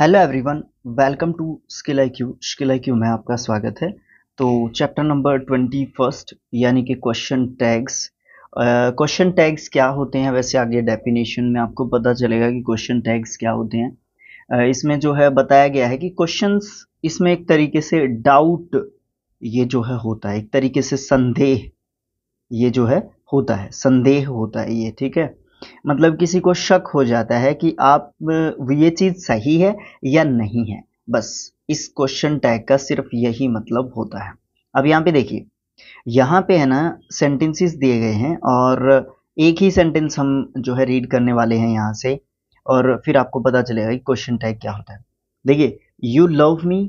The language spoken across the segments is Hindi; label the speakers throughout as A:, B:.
A: Hello everyone welcome to skill I Q skill I Q में आपका स्वागत है तो चैप्टर नंबर ट्वेंटी फर्स्ट यानी कि क्वेश्चन टैग्स क्वेश्चन टैग्स क्या होते हैं वैसे आगे डेफिनेशन में आपको पता चलेगा कि क्वेश्चन टैग्स क्या होते हैं uh, इसमें जो है बताया गया है कि क्वेश्चंस इसमें एक तरीके से डाउट ये जो है होता है एक तरीके से संदेह ये जो है होता है संदेह होता है ये ठीक है मतलब किसी को शक हो जाता है कि आप ये चीज़ सही है या नहीं है बस इस क्वेश्चन टैग का सिर्फ यही मतलब होता है अब यहाँ पे देखिए यहाँ पे है ना सेंटेंसेस दिए गए हैं और एक ही सेंटेंस हम जो है रीड करने वाले हैं यहाँ से और फिर आपको पता चलेगा कि क्वेश्चन टैग क्या होता है देखिए you love me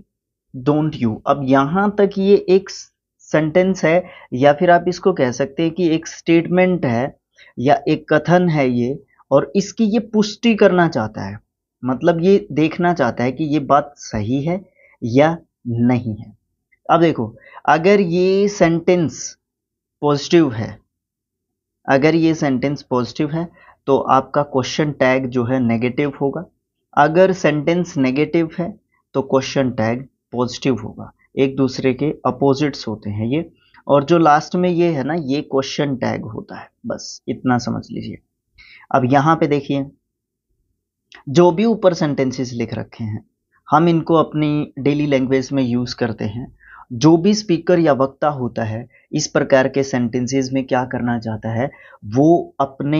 A: don't you अब यहाँ तक ये एक सेंटेंस है या फिर आप इसको कह सकते हैं कि एक स्टेटमेंट है या एक कथन है ये और इसकी ये पुष्टि करना चाहता है मतलब ये देखना चाहता है कि ये बात सही है या नहीं है अब देखो अगर ये सेंटेंस पॉजिटिव है अगर ये सेंटेंस पॉजिटिव है तो आपका क्वेश्चन टैग जो है नेगेटिव होगा अगर सेंटेंस नेगेटिव है तो क्वेश्चन टैग पॉजिटिव होगा एक दूसरे के अपोजिट्स होते हैं ये और जो लास्ट में ये है ना ये क्वेश्चन टैग होता है बस इतना समझ लीजिए अब यहाँ पे देखिए जो भी ऊपर सेंटेंसेस लिख रखे हैं हम इनको अपनी डेली लैंग्वेज में यूज़ करते हैं जो भी स्पीकर या वक्ता होता है इस प्रकार के सेंटेंसेस में क्या करना चाहता है वो अपने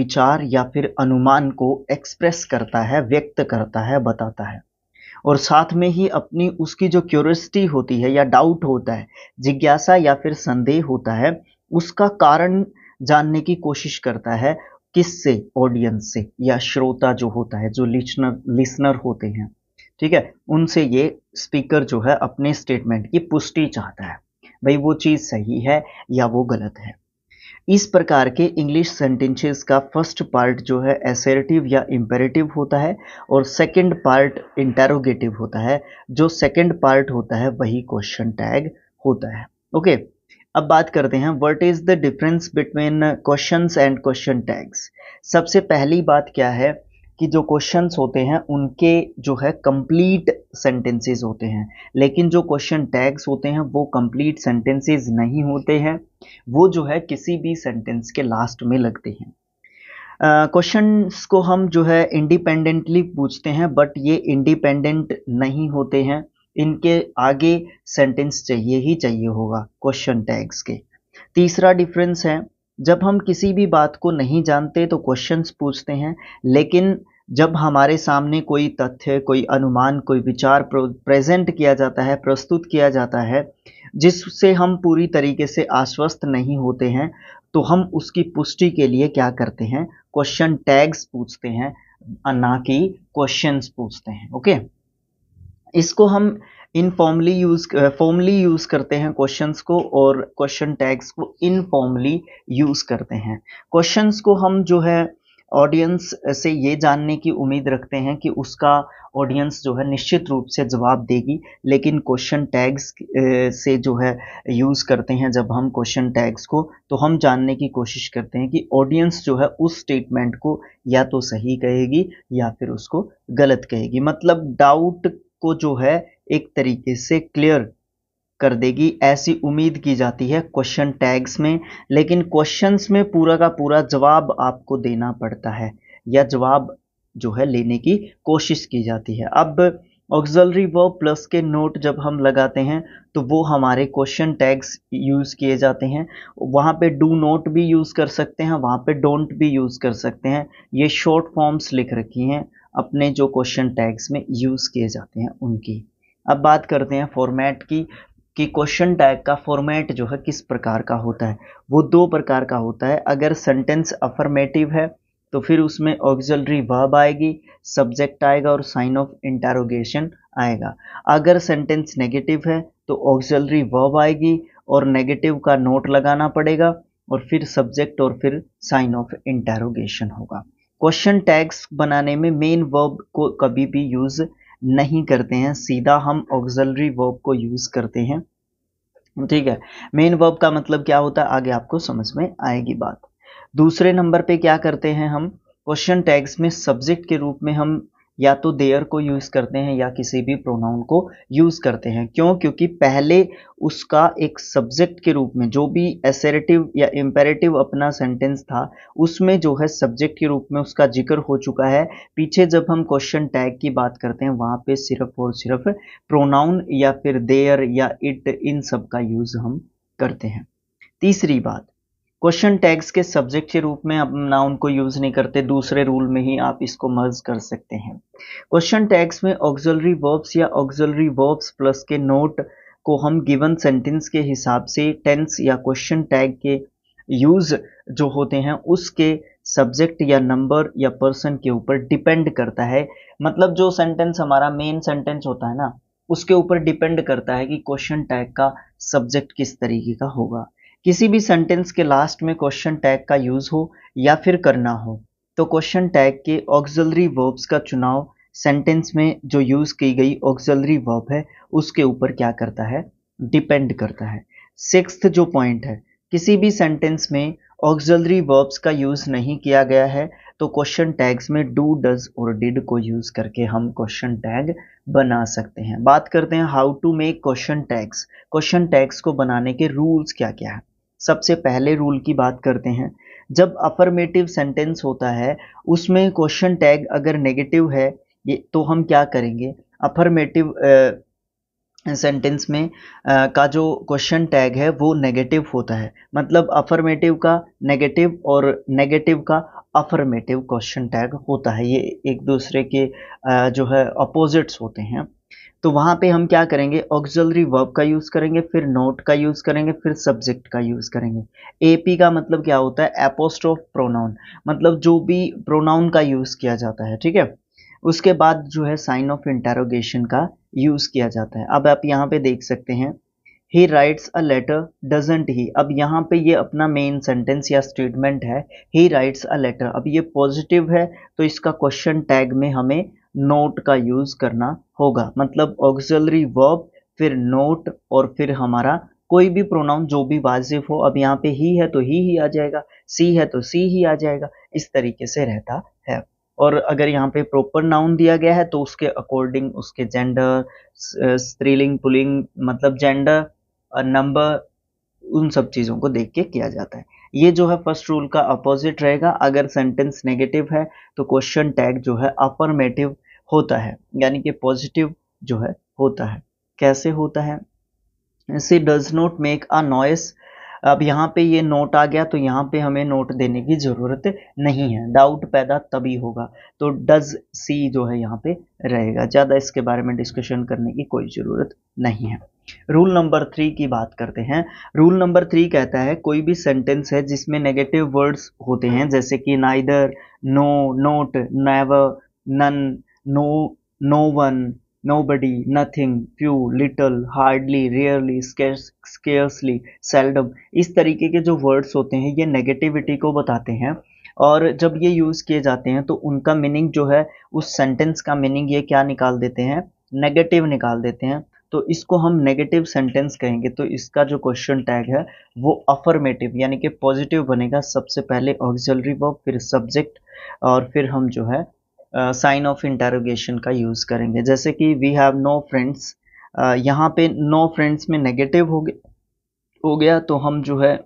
A: विचार या फिर अनुमान को एक्सप्रेस करता है व्यक्त करता है बताता है और साथ में ही अपनी उसकी जो क्यूरसिटी होती है या डाउट होता है जिज्ञासा या फिर संदेह होता है उसका कारण जानने की कोशिश करता है किससे ऑडियंस से या श्रोता जो होता है जो लिसनर लिसनर होते हैं ठीक है उनसे ये स्पीकर जो है अपने स्टेटमेंट की पुष्टि चाहता है भाई वो चीज़ सही है या वो गलत है इस प्रकार के इंग्लिश सेंटेंसेस का फर्स्ट पार्ट जो है एसेरेटिव या इम्पेरेटिव होता है और सेकंड पार्ट इंटेरोगेटिव होता है जो सेकंड पार्ट होता है वही क्वेश्चन टैग होता है ओके okay, अब बात करते हैं what is the difference between questions and question tags सबसे पहली बात क्या है कि जो क्वेश्चंस होते हैं उनके जो है कंप्लीट सेंटेंसेस होते हैं लेकिन जो क्वेश्चन टैग्स होते हैं वो कंप्लीट सेंटेंसेस नहीं होते हैं वो जो है किसी भी सेंटेंस के लास्ट में लगते हैं क्वेश्चंस uh, को हम जो है इंडिपेंडेंटली पूछते हैं बट ये इंडिपेंडेंट नहीं होते हैं इनके आगे सेंटेंस चाहिए ही चाहिए होगा क्वेश्चन टैग्स के तीसरा डिफरेंस है जब हम किसी भी बात को नहीं जानते तो क्वेश्चंस पूछते हैं लेकिन जब हमारे सामने कोई तथ्य कोई अनुमान कोई विचार प्रेजेंट किया जाता है प्रस्तुत किया जाता है जिससे हम पूरी तरीके से आश्वस्त नहीं होते हैं तो हम उसकी पुष्टि के लिए क्या करते हैं क्वेश्चन टैग्स पूछते हैं ना कि क्वेश्चंस पूछते हैं ओके इसको हम इनफॉर्मली यूज फॉर्मली यूज करते हैं क्वेश्चंस को और क्वेश्चन टैग्स को इनफॉर्मली यूज करते हैं क्वेश्चंस को हम जो है ऑडियंस से ये जानने की उम्मीद रखते हैं कि उसका ऑडियंस जो है निश्चित रूप से जवाब देगी लेकिन क्वेश्चन टैग्स uh, से जो है यूज़ करते हैं जब हम क्वेश्चन टैग्स को तो हम जानने की कोशिश करते हैं कि ऑडियंस जो है उस स्टेटमेंट को या तो सही कहेगी या फिर उसको गलत कहेगी मतलब डाउट को जो है एक तरीके से क्लियर कर देगी ऐसी उम्मीद की जाती है क्वेश्चन टैग्स में लेकिन क्वेश्चंस में पूरा का पूरा जवाब आपको देना पड़ता है या जवाब जो है लेने की कोशिश की जाती है अब ऑक्जलरी वर्ब प्लस के नोट जब हम लगाते हैं तो वो हमारे क्वेश्चन टैग्स यूज़ किए जाते हैं वहाँ पे डू नोट भी यूज़ कर सकते हैं वहाँ पे डोंट भी यूज़ कर सकते हैं ये शॉर्ट फॉर्म्स लिख रखी हैं अपने जो क्वेश्चन टैग्स में यूज़ किए जाते हैं उनकी अब बात करते हैं फॉर्मेट की कि क्वेश्चन टैग का फॉर्मेट जो है किस प्रकार का होता है वो दो प्रकार का होता है अगर सेंटेंस अफर्मेटिव है तो फिर उसमें ऑक्जलरी वर्ब आएगी सब्जेक्ट आएगा और साइन ऑफ इंटारोगेशन आएगा अगर सेंटेंस नेगेटिव है तो ऑक्जलरी वर्ब आएगी और नेगेटिव का नोट लगाना पड़ेगा और फिर सब्जेक्ट और फिर साइन ऑफ इंटारोगेशन होगा क्वेश्चन टैग्स बनाने में मेन वर्ब को कभी भी यूज़ नहीं करते हैं सीधा हम ऑग्जलरी वर्ब को यूज़ करते हैं ठीक है मेन वर्ब का मतलब क्या होता है आगे आपको समझ में आएगी बात दूसरे नंबर पे क्या करते हैं हम क्वेश्चन टैग्स में सब्जेक्ट के रूप में हम या तो देयर को यूज़ करते हैं या किसी भी प्रोनाउन को यूज़ करते हैं क्यों क्योंकि पहले उसका एक सब्जेक्ट के रूप में जो भी एसेरेटिव या इम्पेरेटिव अपना सेंटेंस था उसमें जो है सब्जेक्ट के रूप में उसका जिक्र हो चुका है पीछे जब हम क्वेश्चन टैग की बात करते हैं वहाँ पे सिर्फ और सिर्फ प्रोनाउन या फिर देयर या इट इन सब का यूज़ हम करते हैं तीसरी बात क्वेश्चन टैग्स के सब्जेक्ट के रूप में अपना उनको यूज़ नहीं करते दूसरे रूल में ही आप इसको मर्ज कर सकते हैं क्वेश्चन टैग्स में ऑक्जलरी वर्ब्स या ऑक्जलरी वर्ब्स प्लस के नोट को हम गिवन सेंटेंस के हिसाब से टेंस या क्वेश्चन टैग के यूज़ जो होते हैं उसके सब्जेक्ट या नंबर या पर्सन के ऊपर डिपेंड करता है मतलब जो सेंटेंस हमारा मेन सेंटेंस होता है ना उसके ऊपर डिपेंड करता है कि क्वेश्चन टैग का सब्जेक्ट किस तरीके का होगा किसी भी सेंटेंस के लास्ट में क्वेश्चन टैग का यूज़ हो या फिर करना हो तो क्वेश्चन टैग के ऑक्सिलरी वर्ब्स का चुनाव सेंटेंस में जो यूज़ की गई ऑक्सिलरी वर्ब है उसके ऊपर क्या करता है डिपेंड करता है सिक्स जो पॉइंट है किसी भी सेंटेंस में ऑक्सिलरी वर्ब्स का यूज़ नहीं किया गया है तो क्वेश्चन टैग्स में डू डज और डिड को यूज़ करके हम क्वेश्चन टैग बना सकते हैं बात करते हैं how to make question tags question tags को बनाने के रूल्स क्या क्या है सबसे पहले रूल की बात करते हैं जब अफर्मेटिव सेंटेंस होता है उसमें क्वेश्चन टैग अगर नेगेटिव है ये तो हम क्या करेंगे अफर्मेटिव सेंटेंस में आ, का जो क्वेश्चन टैग है वो नेगेटिव होता है मतलब अफर्मेटिव का नेगेटिव और नेगेटिव का अफर्मेटिव क्वेश्चन टैग होता है ये एक दूसरे के आ, जो है अपोजिट्स होते हैं तो वहाँ पे हम क्या करेंगे ऑक्सिलरी वर्ब का यूज़ करेंगे फिर नोट का यूज़ करेंगे फिर सब्जेक्ट का यूज़ करेंगे एपी का मतलब क्या होता है एपोस्ट्रोफ प्रोनाउन मतलब जो भी प्रोनाउन का यूज़ किया जाता है ठीक है उसके बाद जो है साइन ऑफ इंटेरोगेशन का यूज़ किया जाता है अब आप यहाँ पे देख सकते हैं he writes a letter doesn't he अब यहाँ पे ये अपना मेन सेंटेंस या स्टेटमेंट है ही राइट्स अ लेटर अब ये पॉजिटिव है तो इसका क्वेश्चन टैग में हमें नोट का यूज करना होगा मतलब ऑक्सिलरी वर्ब फिर नोट और फिर हमारा कोई भी प्रोनाउन जो भी वाजिफ हो अब यहाँ पे ही है तो ही ही आ जाएगा सी है तो सी ही आ जाएगा इस तरीके से रहता है और अगर यहाँ पे प्रॉपर नाउन दिया गया है तो उसके अकॉर्डिंग उसके जेंडर स्त्रीलिंग पुलिंग मतलब जेंडर नंबर उन सब चीज़ों को देख के किया जाता है ये जो है फर्स्ट रूल का अपोजिट रहेगा अगर सेंटेंस नेगेटिव है तो क्वेश्चन टैग जो है अफर्मेटिव होता है यानी कि पॉजिटिव जो है होता है कैसे होता है she does not make a noise अब यहाँ पे ये नोट आ गया तो यहाँ पे हमें नोट देने की ज़रूरत नहीं है डाउट पैदा तभी होगा तो डज सी जो है यहाँ पे रहेगा ज़्यादा इसके बारे में डिस्कशन करने की कोई ज़रूरत नहीं है रूल नंबर थ्री की बात करते हैं रूल नंबर थ्री कहता है कोई भी सेंटेंस है जिसमें नेगेटिव वर्ड्स होते हैं जैसे कि neither no not never none no, no one, nobody, nothing, few, little, hardly, rarely, scarce, scarcely, seldom इस तरीके के जो वर्ड्स होते हैं ये नेगेटिविटी को बताते हैं और जब ये यूज़ किए जाते हैं तो उनका मीनिंग जो है उस सेंटेंस का मीनिंग ये क्या निकाल देते हैं नेगेटिव निकाल देते हैं तो इसको हम नेगेटिव सेंटेंस कहेंगे तो इसका जो क्वेश्चन टैग है वो अफर्मेटिव यानी कि पॉजिटिव बनेगा सबसे पहले ऑक्सिलरी वर्ब फिर सब्जेक्ट और फिर हम जो है साइन ऑफ इंटेरोगेशन का यूज़ करेंगे जैसे कि वी हैव नो फ्रेंड्स यहाँ पे नो फ्रेंड्स में नेगेटिव हो गया हो गया तो हम जो है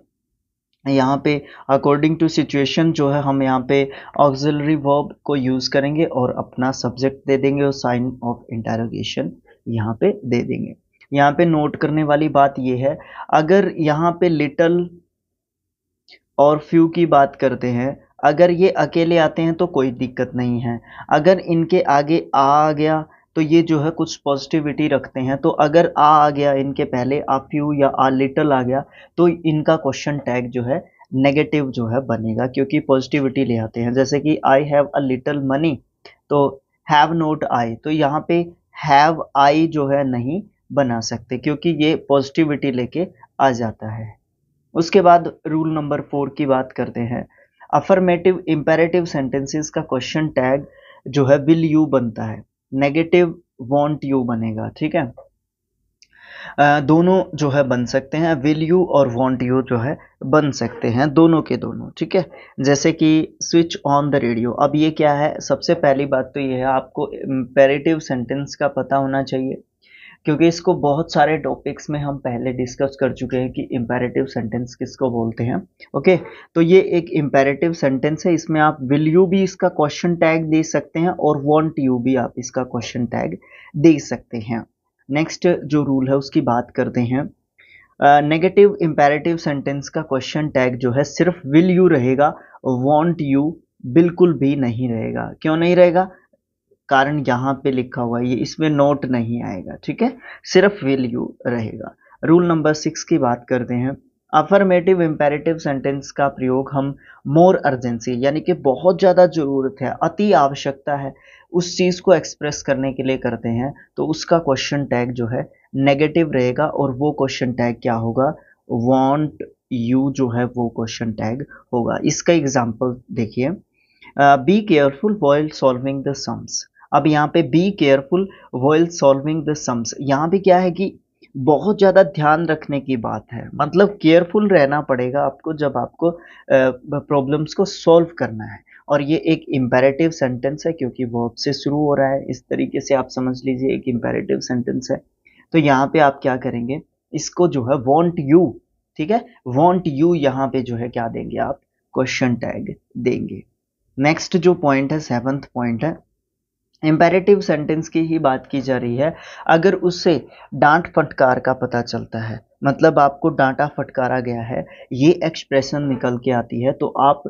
A: यहाँ पे अकॉर्डिंग टू सिचुएशन जो है हम यहाँ पे ऑक्सिलरी वर्ब को यूज़ करेंगे और अपना सब्जेक्ट दे देंगे और साइन ऑफ इंटेरोगेशन यहाँ पे दे देंगे यहाँ पे नोट करने वाली बात ये है अगर यहाँ पे लिटल और फ्यू की बात करते हैं अगर ये अकेले आते हैं तो कोई दिक्कत नहीं है अगर इनके आगे आ आ गया तो ये जो है कुछ पॉजिटिविटी रखते हैं तो अगर आ आ गया इनके पहले आ फ्यू या आ लिटल आ गया तो इनका क्वेश्चन टैग जो है नेगेटिव जो है बनेगा क्योंकि पॉजिटिविटी ले आते हैं जैसे कि I have a little money तो हैव नोट आई तो यहाँ पे हैव आई जो है नहीं बना सकते क्योंकि ये पॉजिटिविटी लेके आ जाता है उसके बाद रूल नंबर फोर की बात करते हैं अफर्मेटिव इम्पेरेटिव सेंटेंसेस का क्वेश्चन टैग जो है विल यू बनता है नेगेटिव वॉन्ट यू बनेगा ठीक है uh, दोनों जो है बन सकते हैं विल यू और वॉन्ट यू जो है बन सकते हैं दोनों के दोनों ठीक है जैसे कि स्विच ऑन द रेडियो अब ये क्या है सबसे पहली बात तो ये है आपको इम्पेरेटिव सेंटेंस का पता होना चाहिए क्योंकि इसको बहुत सारे टॉपिक्स में हम पहले डिस्कस कर चुके हैं कि इम्पेरेटिव सेंटेंस किसको बोलते हैं ओके तो ये एक इम्पेरेटिव सेंटेंस है इसमें आप विल यू भी इसका क्वेश्चन टैग दे सकते हैं और वॉन्ट यू भी आप इसका क्वेश्चन टैग दे सकते हैं नेक्स्ट जो रूल है उसकी बात करते हैं नेगेटिव इम्पेरेटिव सेंटेंस का क्वेश्चन टैग जो है सिर्फ विल यू रहेगा वॉन्ट यू बिल्कुल भी नहीं रहेगा क्यों नहीं रहेगा कारण यहाँ पे लिखा हुआ है ये इसमें नोट नहीं आएगा ठीक है सिर्फ विल यू रहेगा रूल नंबर सिक्स की बात करते हैं अफर्मेटिव इम्पेरेटिव सेंटेंस का प्रयोग हम मोर अर्जेंसी यानी कि बहुत ज़्यादा ज़रूरत है अति आवश्यकता है उस चीज़ को एक्सप्रेस करने के लिए करते हैं तो उसका क्वेश्चन टैग जो है नेगेटिव रहेगा और वो क्वेश्चन टैग क्या होगा वांट यू जो है वो क्वेश्चन टैग होगा इसका एग्जाम्पल देखिए be careful while solving the sums अब यहाँ पे be careful while solving the sums यहाँ भी क्या है कि बहुत ज़्यादा ध्यान रखने की बात है मतलब केयरफुल रहना पड़ेगा आपको जब आपको प्रॉब्लम्स को सॉल्व करना है और ये एक इम्पेरेटिव सेंटेंस है क्योंकि वर्ब से शुरू हो रहा है इस तरीके से आप समझ लीजिए एक इम्पेरेटिव सेंटेंस है तो यहाँ पे आप क्या करेंगे इसको जो है वॉन्ट यू ठीक है वॉन्ट यू यहाँ पे जो है क्या देंगे आप क्वेश्चन टैग देंगे नेक्स्ट जो पॉइंट है सेवन्थ पॉइंट है इम्पेरेटिव सेंटेंस की ही बात की जा रही है अगर उससे डांट फटकार का पता चलता है मतलब आपको डांटा फटकारा गया है ये एक्सप्रेशन निकल के आती है तो आप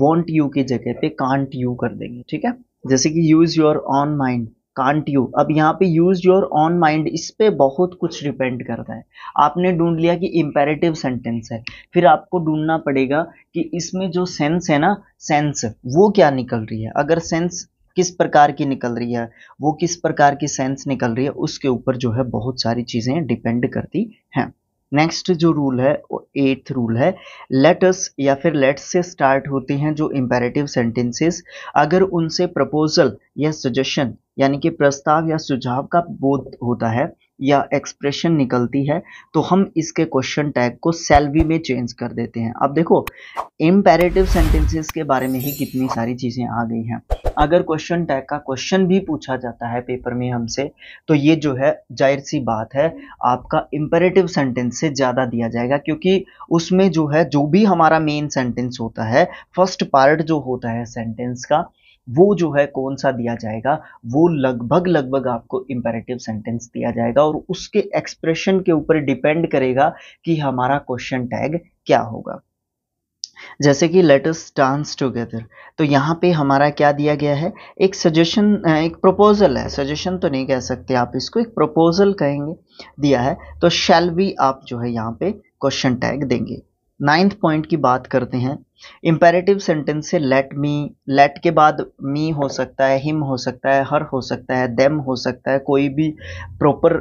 A: वॉन्ट यू की जगह पे कांट यू कर देंगे ठीक है जैसे कि use your own mind can't you अब यहाँ पे यूज़ योर ऑन माइंड इस पर बहुत कुछ डिपेंड करता है आपने ढूंढ लिया कि इम्पेरेटिव सेंटेंस है फिर आपको ढूंढना पड़ेगा कि इसमें जो सेंस है ना सेंस वो क्या निकल रही है अगर सेंस किस प्रकार की निकल रही है वो किस प्रकार की सेंस निकल रही है उसके ऊपर जो है बहुत सारी चीज़ें डिपेंड करती हैं नेक्स्ट जो रूल है वो एट्थ रूल है लेटर्स या फिर लेट्स से स्टार्ट होते हैं जो इंपेरेटिव सेंटेंसेस अगर उनसे प्रपोजल या सजेशन यानी कि प्रस्ताव या सुझाव का बोध होता है या एक्सप्रेशन निकलती है तो हम इसके क्वेश्चन टैग को सेल्वी में चेंज कर देते हैं अब देखो इम्पेरेटिव सेंटेंसेस के बारे में ही कितनी सारी चीज़ें आ गई हैं अगर क्वेश्चन टैग का क्वेश्चन भी पूछा जाता है पेपर में हमसे तो ये जो है जाहिर सी बात है आपका इम्पेरेटिव सेंटेंस से ज़्यादा दिया जाएगा क्योंकि उसमें जो है जो भी हमारा मेन सेंटेंस होता है फर्स्ट पार्ट जो होता है सेंटेंस का वो जो है कौन सा दिया जाएगा वो लगभग लगभग आपको इम्पेरेटिव सेंटेंस दिया जाएगा और उसके एक्सप्रेशन के ऊपर डिपेंड करेगा कि हमारा क्वेश्चन टैग क्या होगा जैसे कि लेटस डांस टुगेदर तो यहाँ पे हमारा क्या दिया गया है एक सजेशन एक प्रपोजल है सजेशन तो नहीं कह सकते आप इसको एक प्रपोजल कहेंगे दिया है तो शैल वी आप जो है यहाँ पे क्वेश्चन टैग देंगे नाइन्थ पॉइंट की बात करते हैं इम्पेरेटिव सेंटेंस से लेट मी लेट के बाद मी हो सकता है हिम हो सकता है हर हो सकता है देम हो सकता है कोई भी प्रॉपर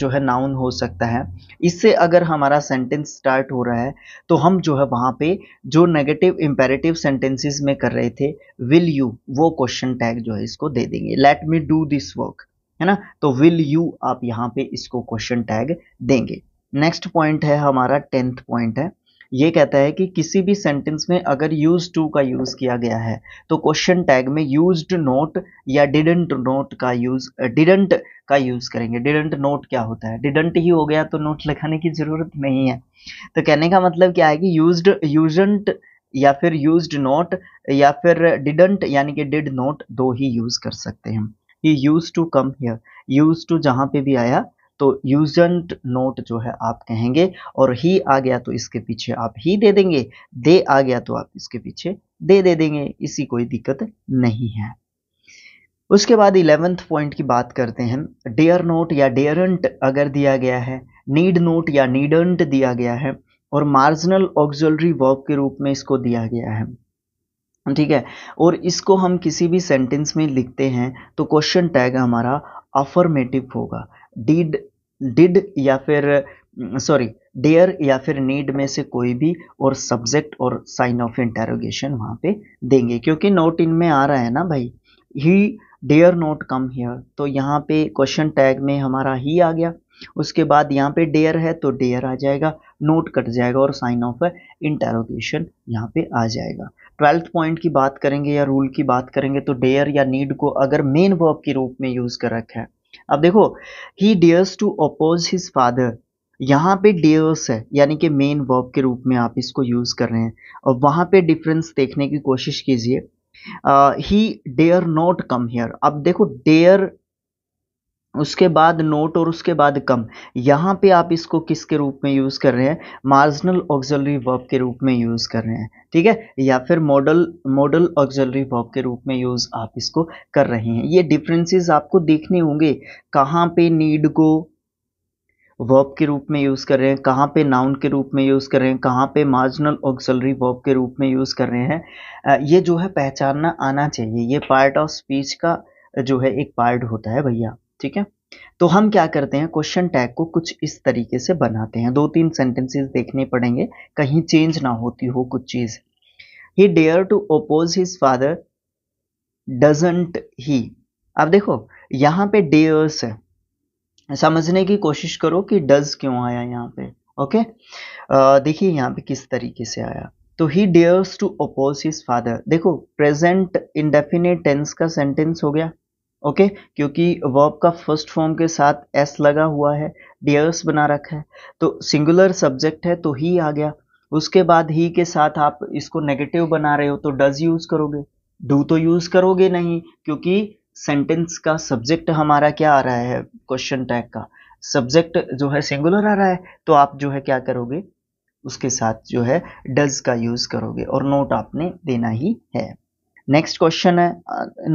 A: जो है नाउन हो सकता है इससे अगर हमारा सेंटेंस स्टार्ट हो रहा है तो हम जो है वहाँ पे जो नेगेटिव इम्पेरेटिव सेंटेंसेस में कर रहे थे विल यू वो क्वेश्चन टैग जो है इसको दे देंगे let me do this work है ना तो विल यू आप यहाँ पे इसको क्वेश्चन टैग देंगे नेक्स्ट पॉइंट है हमारा टेंथ पॉइंट है ये कहता है कि किसी भी सेंटेंस में अगर यूज टू का यूज़ किया गया है तो क्वेश्चन टैग में यूज नोट या डिडेंट नोट का यूज डिडेंट का यूज़ करेंगे डिडेंट नोट क्या होता है डिडेंट ही हो गया तो नोट लगाने की ज़रूरत नहीं है तो कहने का मतलब क्या है कि यूज यूजेंट या फिर यूज नोट या फिर डिडेंट यानी कि डिड नोट दो ही यूज़ कर सकते हैं he use to come here use to जहाँ पे भी आया तो यूजेंट नोट जो है आप कहेंगे और ही आ गया तो इसके पीछे आप ही दे देंगे दे आ गया तो आप इसके पीछे दे दे देंगे इसी कोई दिक्कत नहीं है उसके बाद इलेवेंथ पॉइंट की बात करते हैं डेयर नोट या डेयरेंट अगर दिया गया है नीड नोट या नीडंट दिया गया है और मार्जिनल ऑक्जलरी वर्ब के रूप में इसको दिया गया है ठीक है और इसको हम किसी भी सेंटेंस में लिखते हैं तो क्वेश्चन टैग हमारा अफर्मेटिव होगा डीड डिड या फिर सॉरी mm, डेयर या फिर नीड में से कोई भी और सब्जेक्ट और साइन ऑफ इंटेरोगेशन वहाँ पे देंगे क्योंकि नोट इन में आ रहा है ना भाई he dare not come here तो यहाँ पे क्वेश्चन टैग में हमारा ही आ गया उसके बाद यहाँ पे डेयर है तो डेयर आ जाएगा नोट कट जाएगा और साइन ऑफ इंटेरोगेशन यहाँ पे आ जाएगा ट्वेल्थ पॉइंट की बात करेंगे या रूल की बात करेंगे तो डेयर या नीड को अगर मेन वर्ब के रूप में यूज़ कर रखा है अब देखो he dares to oppose his father यहाँ पे डेयर्स है यानी कि मेन वर्ब के रूप में आप इसको यूज़ कर रहे हैं और वहां पे डिफरेंस देखने की कोशिश कीजिए he dare not come here अब देखो डेयर उसके बाद नोट और उसके बाद कम यहाँ पे आप इसको किसके रूप में यूज़ कर रहे हैं मार्जिनल ऑक्जलरी वर्ब के रूप में यूज़ कर रहे हैं ठीक है या फिर मॉडल मॉडल ऑक्जलरी वर्ब के रूप में यूज़ आप इसको कर रहे हैं ये डिफरेंसेस आपको देखने होंगे कहाँ पे नीड को वर्ब के रूप में यूज़ कर रहे हैं कहाँ पे नाउन के रूप में यूज़ कर रहे हैं कहाँ पे मार्जिनल ऑक्सलरी वर्ब के रूप में यूज़ कर रहे हैं ये जो है पहचानना आना चाहिए ये पार्ट ऑफ स्पीच का जो है एक पार्ट होता है भैया ठीक है तो हम क्या करते हैं क्वेश्चन टैग को कुछ इस तरीके से बनाते हैं दो तीन सेंटेंसेस देखने पड़ेंगे कहीं चेंज ना होती हो कुछ चीज़ he dare to oppose his father doesn't he अब देखो यहां पे डेयर्स है समझने की कोशिश करो कि डज क्यों आया यहाँ पे ओके देखिए यहाँ पे किस तरीके से आया तो he dares to oppose his father देखो प्रेजेंट इनडेफिनेट टेंस का सेंटेंस हो गया ओके okay? क्योंकि वर्ब का फर्स्ट फॉर्म के साथ एस लगा हुआ है डियर्स बना रखा है तो सिंगुलर सब्जेक्ट है तो ही आ गया उसके बाद ही के साथ आप इसको नेगेटिव बना रहे हो तो डज यूज़ करोगे डू तो यूज़ करोगे नहीं क्योंकि सेंटेंस का सब्जेक्ट हमारा क्या आ रहा है क्वेश्चन टैग का सब्जेक्ट जो है सिंगुलर आ रहा है तो आप जो है क्या करोगे उसके साथ जो है डज का यूज़ करोगे और नोट आपने देना ही है नेक्स्ट क्वेश्चन है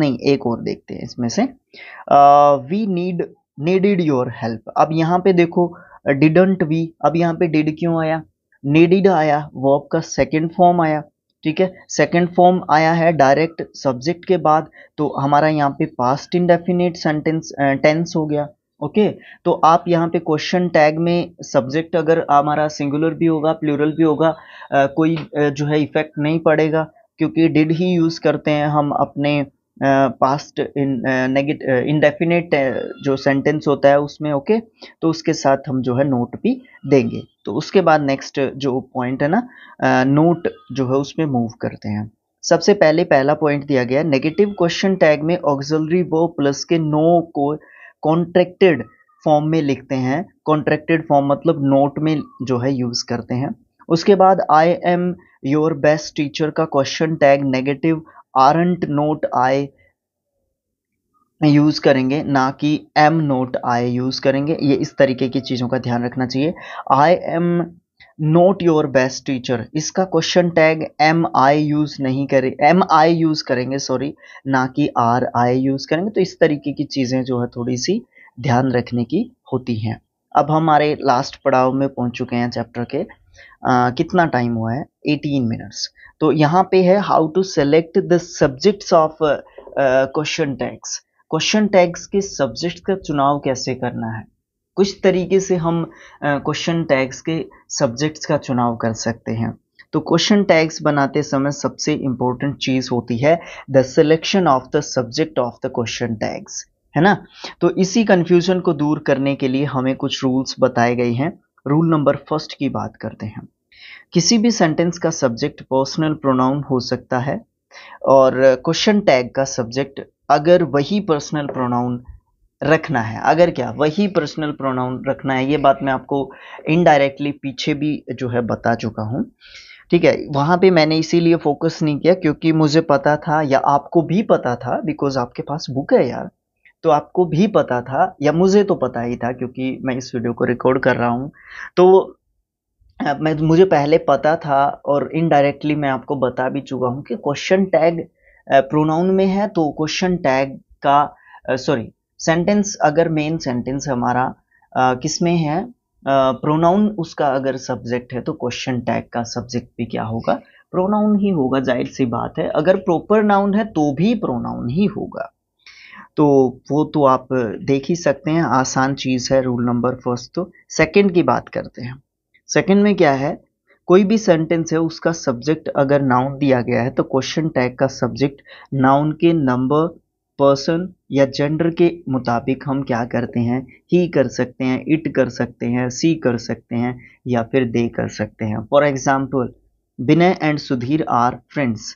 A: नहीं एक और देखते हैं इसमें से we need needed your help अब यहाँ पे देखो डिडंट वी अब यहाँ पे डिड क्यों आया नीडिड आया वर्ब का सेकेंड फॉर्म आया ठीक है सेकेंड फॉर्म आया है डायरेक्ट सब्जेक्ट के बाद तो हमारा यहाँ पे पास्ट इनडेफिनेट सेंटेंस टेंस हो गया ओके okay, तो आप यहाँ पे क्वेश्चन टैग में सब्जेक्ट अगर हमारा सिंगुलर भी होगा प्लूरल भी होगा आ, कोई जो है इफेक्ट नहीं पड़ेगा क्योंकि डिड ही यूज़ करते हैं हम अपने पास्ट इन नेगेट इनडेफिनेट जो सेंटेंस होता है उसमें ओके okay? तो उसके साथ हम जो है नोट भी देंगे तो उसके बाद नेक्स्ट जो पॉइंट है ना नोट जो है उसमें मूव करते हैं सबसे पहले पहला पॉइंट दिया गया नेगेटिव क्वेश्चन टैग में ऑक्सिलरी वो प्लस के नो को कॉन्ट्रैक्टेड फॉर्म में लिखते हैं कॉन्ट्रैक्टेड फॉर्म मतलब नोट में जो है यूज़ करते हैं उसके बाद I am your best teacher का question tag negative aren't not I use करेंगे ना कि एम नोट आए यूज़ करेंगे ये इस तरीके की चीज़ों का ध्यान रखना चाहिए I am not your best teacher इसका question tag am I use नहीं करे एम आई यूज़ करेंगे सॉरी ना कि आर आई यूज़ करेंगे तो इस तरीके की चीज़ें जो है थोड़ी सी ध्यान रखने की होती हैं अब हमारे लास्ट पड़ाव में पहुंच चुके हैं चैप्टर के आ, कितना टाइम हुआ है एटीन मिनट्स तो यहाँ पे है how to select the subjects of question tags question tags के सब्जेक्ट का चुनाव कैसे करना है कुछ तरीके से हम क्वेश्चन uh, टैग्स के सब्जेक्ट्स का चुनाव कर सकते हैं तो क्वेश्चन टैग्स बनाते समय सबसे इंपॉर्टेंट चीज़ होती है the selection of the subject of the question tags है ना तो इसी कंफ्यूजन को दूर करने के लिए हमें कुछ रूल्स बताए गए हैं रूल नंबर फर्स्ट की बात करते हैं किसी भी सेंटेंस का सब्जेक्ट पर्सनल प्रोनाउन हो सकता है और क्वेश्चन टैग का सब्जेक्ट अगर वही पर्सनल प्रोनाउन रखना है अगर क्या वही पर्सनल प्रोनाउन रखना है ये बात मैं आपको इनडायरेक्टली पीछे भी जो है बता चुका हूँ ठीक है वहाँ पे मैंने इसीलिए फोकस नहीं किया क्योंकि मुझे पता था या आपको भी पता था बिकॉज आपके पास बुक है यार तो आपको भी पता था या मुझे तो पता ही था क्योंकि मैं इस वीडियो को रिकॉर्ड कर रहा हूँ तो मैं मुझे पहले पता था और इनडायरेक्टली मैं आपको बता भी चुका हूँ कि क्वेश्चन टैग प्रोनाउन में है तो क्वेश्चन टैग का सॉरी सेंटेंस अगर मेन सेंटेंस हमारा किस में है प्रोनाउन उसका अगर सब्जेक्ट है तो क्वेश्चन टैग का सब्जेक्ट भी क्या होगा प्रोनाउन ही होगा जाहिर सी बात है अगर प्रॉपर नाउन है तो भी प्रोनाउन ही होगा तो वो तो आप देख ही सकते हैं आसान चीज़ है रूल नंबर फर्स्ट तो सेकंड की बात करते हैं सेकंड में क्या है कोई भी सेंटेंस है उसका सब्जेक्ट अगर नाउन दिया गया है तो क्वेश्चन टैग का सब्जेक्ट नाउन के नंबर पर्सन या जेंडर के मुताबिक हम क्या करते हैं ही कर सकते हैं इट कर सकते हैं सी कर सकते हैं या फिर दे कर सकते हैं for example Vinay and Sudhir are friends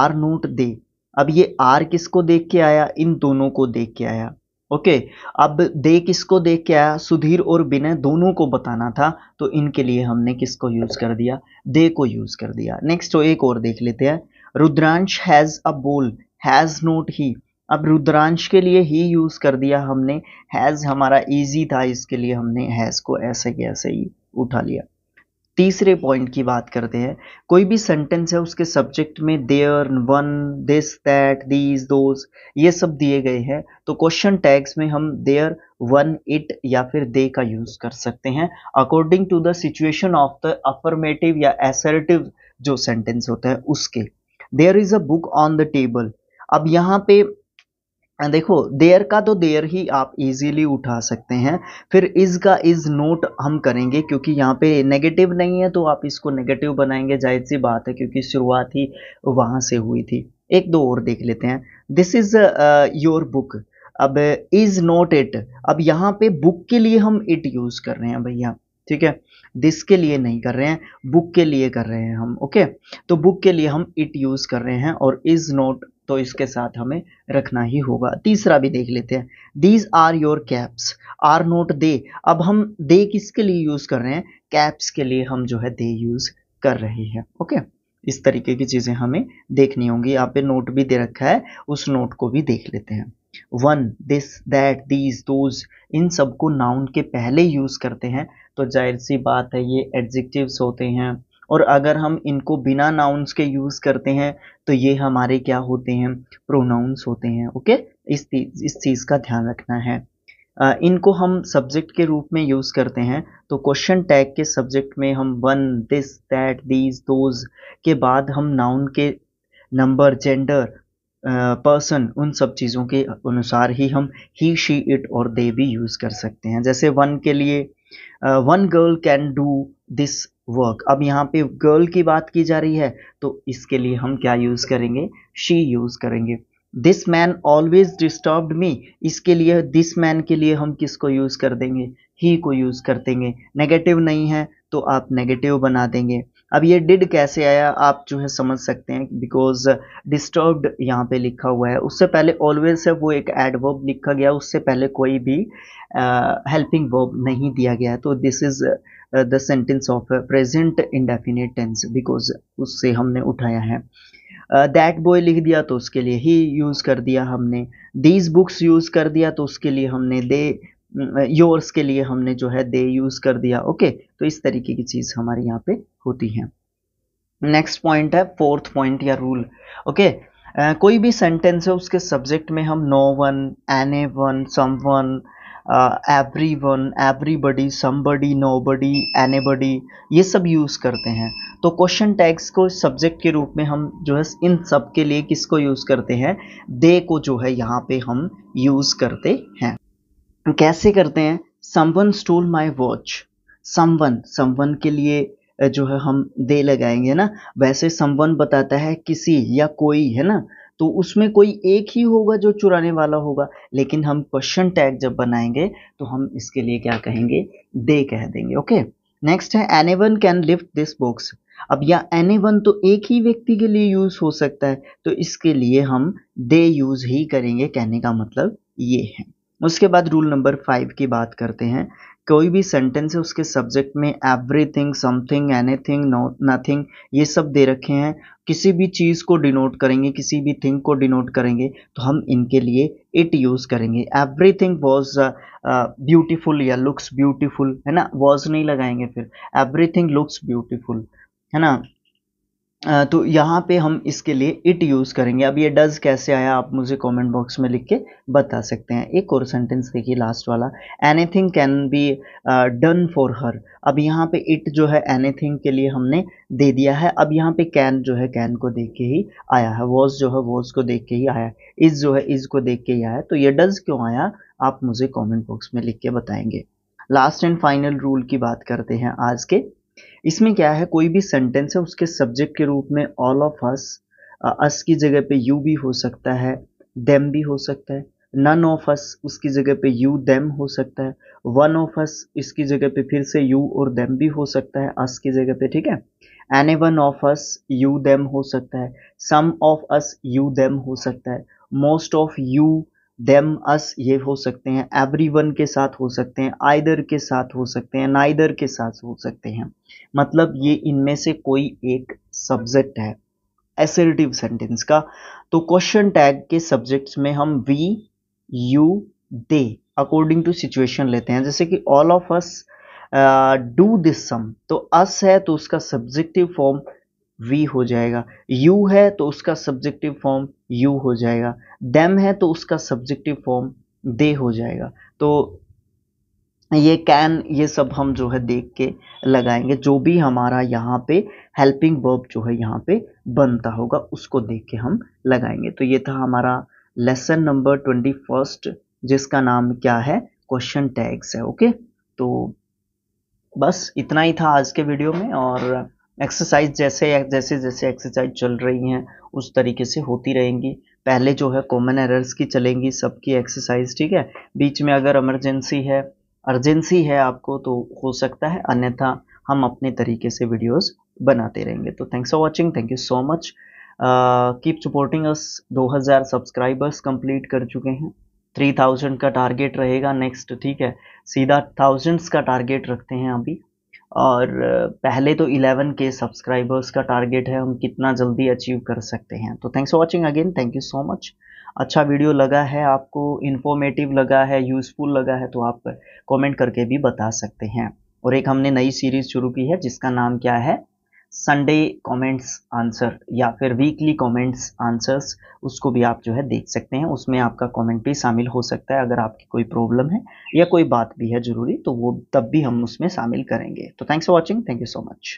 A: are not they अब ये आर किसको देख के आया इन दोनों को देख के आया ओके अब दे किसको देख के आया सुधीर और विनय दोनों को बताना था तो इनके लिए हमने किसको यूज कर दिया दे को यूज कर दिया नेक्स्ट तो एक और देख लेते हैं रुद्रांश हैज अ बोल हैज नोट ही अब रुद्रांश के लिए ही यूज कर दिया हमने हैज हमारा इजी था इसके लिए हमने हैज को ऐसे के ऐसे ही उठा लिया तीसरे पॉइंट की बात करते हैं कोई भी सेंटेंस है उसके सब्जेक्ट में there one this that these those ये सब दिए गए हैं तो क्वेश्चन टैग्स में हम देयर वन इट या फिर दे का यूज कर सकते हैं according to the situation of the affirmative या एसर्टिव जो सेंटेंस होता है उसके there is a book on the table अब यहाँ पे देखो देयर का तो देयर ही आप इजीली उठा सकते हैं फिर इज़ का इज़ नोट हम करेंगे क्योंकि यहाँ पे नेगेटिव नहीं है तो आप इसको नेगेटिव बनाएंगे जाहिर सी बात है क्योंकि शुरुआत ही वहाँ से हुई थी एक दो और देख लेते हैं दिस इज़ योर बुक अब इज़ नोट इट अब यहाँ पे बुक के लिए हम इट यूज़ कर रहे हैं भैया ठीक है दिस के लिए नहीं कर रहे हैं बुक के लिए कर रहे हैं हम ओके तो बुक के लिए हम इट यूज़ कर रहे हैं और इज़ नोट तो इसके साथ हमें रखना ही होगा तीसरा भी देख लेते हैं these are your caps are not they अब हम दे किसके लिए यूज़ कर रहे हैं कैप्स के लिए हम जो है दे यूज़ कर रहे हैं ओके इस तरीके की चीज़ें हमें देखनी होंगी यहाँ पे नोट भी दे रखा है उस नोट को भी देख लेते हैं one this that these those इन सबको नाउन के पहले यूज़ करते हैं तो जाहिर सी बात है ये एडजेक्टिव्स होते हैं और अगर हम इनको बिना नाउन्स के यूज़ करते हैं तो ये हमारे क्या होते हैं प्रोनाउंस होते हैं ओके इस चीज़ इस चीज़ का ध्यान रखना है आ, इनको हम सब्जेक्ट के रूप में यूज़ करते हैं तो क्वेश्चन टैग के सब्जेक्ट में हम one this that these those के बाद हम नाउन के नंबर जेंडर पर्सन उन सब चीज़ों के अनुसार ही हम ही शी इट और दे भी यूज़ कर सकते हैं जैसे वन के लिए one girl can do this work अब यहाँ पे गर्ल की बात की जा रही है तो इसके लिए हम क्या यूज़ करेंगे शी यूज़ करेंगे this man always disturbed me इसके लिए दिस मैन के लिए हम किसको यूज़ कर देंगे ही को यूज़ कर देंगे नेगेटिव नहीं है तो आप नेगेटिव बना देंगे अब ये डिड कैसे आया आप जो है समझ सकते हैं बिकॉज डिस्टर्ब्ड यहाँ पे लिखा हुआ है उससे पहले ऑलवेज है वो एक एडवर्ब लिखा गया उससे पहले कोई भी हेल्पिंग uh, वर्ब नहीं दिया गया तो this is the sentence of present indefinite tense because उससे हमने उठाया है दैट uh, बॉय लिख दिया तो उसके लिए ही यूज़ कर दिया हमने दीज बुक्स यूज़ कर दिया तो उसके लिए हमने दे योर्स के लिए हमने जो है दे यूज़ कर दिया ओके तो इस तरीके की चीज़ हमारे यहाँ पे होती है नेक्स्ट पॉइंट है फोर्थ पॉइंट या रूल ओके Uh, कोई भी सेंटेंस है उसके सब्जेक्ट में हम no one anyone someone everyone everybody somebody nobody anybody ये सब यूज़ करते हैं तो क्वेश्चन टैग्स को सब्जेक्ट के रूप में हम जो है इन सब के लिए किसको यूज़ करते हैं दे को जो है यहाँ पे हम यूज़ करते हैं कैसे करते हैं someone stole my watch someone someone के लिए जो है हम दे लगाएंगे ना वैसे समवन बताता है किसी या कोई है ना तो उसमें कोई एक ही होगा जो चुराने वाला होगा लेकिन हम क्वेश्चन टैग जब बनाएंगे तो हम इसके लिए क्या कहेंगे दे कह देंगे ओके नेक्स्ट है any anyone can lift this box अब या एनी वन तो एक ही व्यक्ति के लिए यूज हो सकता है तो इसके लिए हम दे यूज ही करेंगे कहने का मतलब ये है उसके बाद रूल नंबर फाइव की बात करते हैं कोई भी सेंटेंस है उसके सब्जेक्ट में everything something anything no nothing ये सब दे रखे हैं किसी भी चीज़ को डिनोट करेंगे किसी भी थिंग को डिनोट करेंगे तो हम इनके लिए इट यूज़ करेंगे एवरीथिंग वॉज ब्यूटीफुल या लुक्स ब्यूटीफुल है ना वॉज नहीं लगाएंगे फिर एवरीथिंग लुक्स ब्यूटीफुल है ना तो यहाँ पे हम इसके लिए इट यूज़ करेंगे अब ये डज कैसे आया आप मुझे कमेंट बॉक्स में लिख के बता सकते हैं एक और सेंटेंस देखिए लास्ट वाला anything can be done for her अब यहाँ पे इट जो है एनीथिंग के लिए हमने दे दिया है अब यहाँ पे कैन जो है कैन को देख के ही आया है वॉज जो है वॉज को देख के ही आया इज़ जो है इज़ को देख के ही आया तो ये डज क्यों आया आप मुझे कॉमेंट बॉक्स में लिख के बताएंगे लास्ट एंड फाइनल रूल की बात करते हैं आज के इसमें क्या है कोई भी सेंटेंस है उसके सब्जेक्ट के रूप में ऑल ऑफ अस अस की जगह पे यू भी हो सकता है देम भी हो सकता है नन ऑफ अस उसकी जगह पे यू देम हो सकता है वन ऑफ अस इसकी जगह पे फिर से यू और देम भी हो सकता है अस की जगह पे ठीक है any one of us you them हो सकता है some of us you them हो सकता है most of you them us ये हो सकते हैं एवरी वन के साथ हो सकते हैं आइदर के साथ हो सकते हैं नाइदर के साथ हो सकते हैं मतलब ये इनमें से कोई एक सब्जेक्ट है एसर्टिव सेंटेंस का तो क्वेश्चन टैग के सब्जेक्ट्स में हम we you they according to situation लेते हैं जैसे कि all of us do this some तो अस है तो उसका सब्जेक्टिव फॉर्म वी हो जाएगा यू है तो उसका सब्जेक्टिव फॉर्म यू हो जाएगा देम है तो उसका सब्जेक्टिव फॉर्म दे हो जाएगा तो ये कैन ये सब हम जो है देख के लगाएंगे जो भी हमारा यहाँ पे हेल्पिंग वर्ब जो है यहाँ पे बनता होगा उसको देख के हम लगाएंगे तो ये था हमारा लेसन नंबर ट्वेंटी फर्स्ट जिसका नाम क्या है क्वेश्चन टैग्स है ओके तो बस इतना ही था आज के वीडियो में और एक्सरसाइज जैसे जैसे जैसे एक्सरसाइज चल रही हैं उस तरीके से होती रहेंगी पहले जो है कॉमन एरर्स की चलेंगी सबकी एक्सरसाइज ठीक है बीच में अगर इमरजेंसी है अर्जेंसी है आपको तो हो सकता है अन्यथा हम अपने तरीके से वीडियोस बनाते रहेंगे तो thanks for watching thank you so much keep supporting us 2000 subscribers complete कर चुके हैं 3000 का टारगेट रहेगा नेक्स्ट ठीक है सीधा थाउजेंड्स का टारगेट रखते हैं अभी और पहले तो 11 के सब्सक्राइबर्स का टारगेट है हम कितना जल्दी अचीव कर सकते हैं तो thanks for watching again thank you so much अच्छा वीडियो लगा है आपको इन्फॉर्मेटिव लगा है यूज़फुल लगा है तो आप कमेंट करके भी बता सकते हैं और एक हमने नई सीरीज़ शुरू की है जिसका नाम क्या है संडे कमेंट्स आंसर या फिर वीकली कमेंट्स आंसर्स उसको भी आप जो है देख सकते हैं उसमें आपका कमेंट भी शामिल हो सकता है अगर आपकी कोई प्रॉब्लम है या कोई बात भी है ज़रूरी तो वो तब भी हम उसमें शामिल करेंगे तो thanks for watching thank you so much